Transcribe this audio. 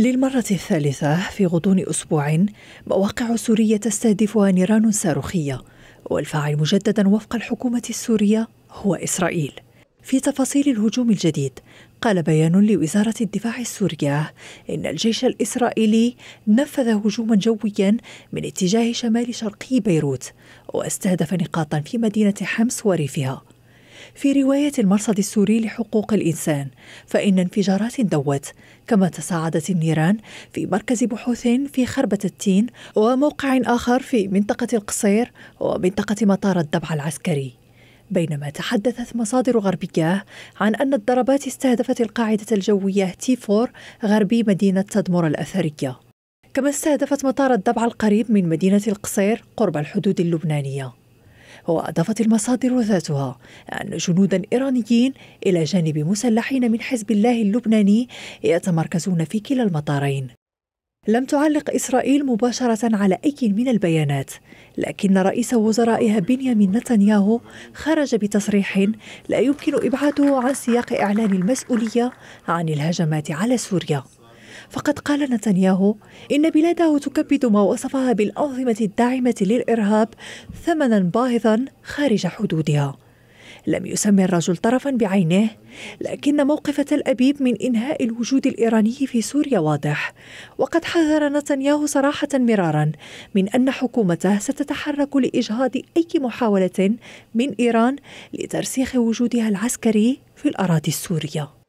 للمرة الثالثة في غضون أسبوع مواقع سورية تستهدفها نيران صاروخية والفاعل مجددا وفق الحكومة السورية هو إسرائيل في تفاصيل الهجوم الجديد قال بيان لوزارة الدفاع السورية إن الجيش الإسرائيلي نفذ هجوما جويا من اتجاه شمال شرقي بيروت واستهدف نقاطا في مدينة حمص وريفها في رواية المرصد السوري لحقوق الإنسان فإن انفجارات دوت كما تساعدت النيران في مركز بحوث في خربة التين وموقع آخر في منطقة القصير ومنطقة مطار الدبع العسكري بينما تحدثت مصادر غربية عن أن الضربات استهدفت القاعدة الجوية تي 4 غربي مدينة تدمر الأثرية كما استهدفت مطار الدبع القريب من مدينة القصير قرب الحدود اللبنانية وأضافت المصادر ذاتها أن جنودا إيرانيين إلى جانب مسلحين من حزب الله اللبناني يتمركزون في كلا المطارين لم تعلق إسرائيل مباشرة على أي من البيانات لكن رئيس وزرائها بنيامين نتنياهو خرج بتصريح لا يمكن إبعاده عن سياق إعلان المسؤولية عن الهجمات على سوريا فقد قال نتنياهو إن بلاده تكبد ما وصفها بالأنظمة الداعمة للإرهاب ثمنا باهظا خارج حدودها لم يسمي الرجل طرفا بعينه لكن موقف تل أبيب من إنهاء الوجود الإيراني في سوريا واضح وقد حذر نتنياهو صراحة مرارا من أن حكومته ستتحرك لإجهاض أي محاولة من إيران لترسيخ وجودها العسكري في الأراضي السورية